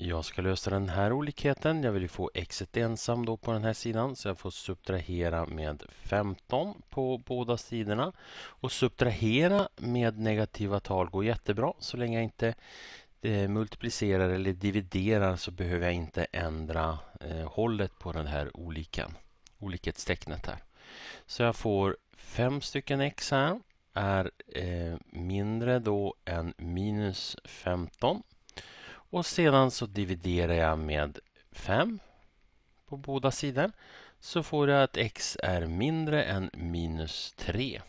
Jag ska lösa den här olikheten. Jag vill ju få x ensam då på den här sidan så jag får subtrahera med 15 på båda sidorna. Och subtrahera med negativa tal går jättebra så länge jag inte eh, multiplicerar eller dividerar så behöver jag inte ändra eh, hållet på den här olikan, olikhetstecknet här. Så jag får fem stycken x här är eh, mindre då än minus 15 och sedan så dividerar jag med 5 på båda sidor så får jag att x är mindre än minus 3.